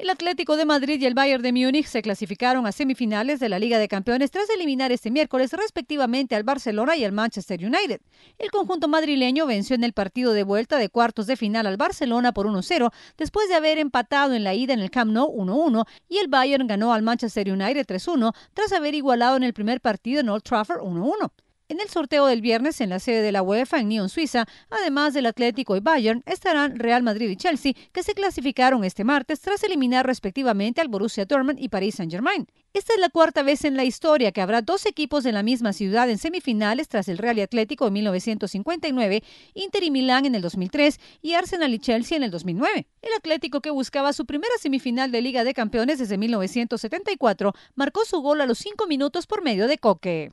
El Atlético de Madrid y el Bayern de Múnich se clasificaron a semifinales de la Liga de Campeones tras eliminar este miércoles respectivamente al Barcelona y al Manchester United. El conjunto madrileño venció en el partido de vuelta de cuartos de final al Barcelona por 1-0 después de haber empatado en la ida en el Camp Nou 1-1 y el Bayern ganó al Manchester United 3-1 tras haber igualado en el primer partido en Old Trafford 1-1. En el sorteo del viernes en la sede de la UEFA en Nyon, Suiza, además del Atlético y Bayern, estarán Real Madrid y Chelsea, que se clasificaron este martes tras eliminar respectivamente al Borussia Dortmund y París Saint-Germain. Esta es la cuarta vez en la historia que habrá dos equipos de la misma ciudad en semifinales tras el Real y Atlético en 1959, Inter y Milán en el 2003 y Arsenal y Chelsea en el 2009. El Atlético que buscaba su primera semifinal de Liga de Campeones desde 1974 marcó su gol a los cinco minutos por medio de Coque.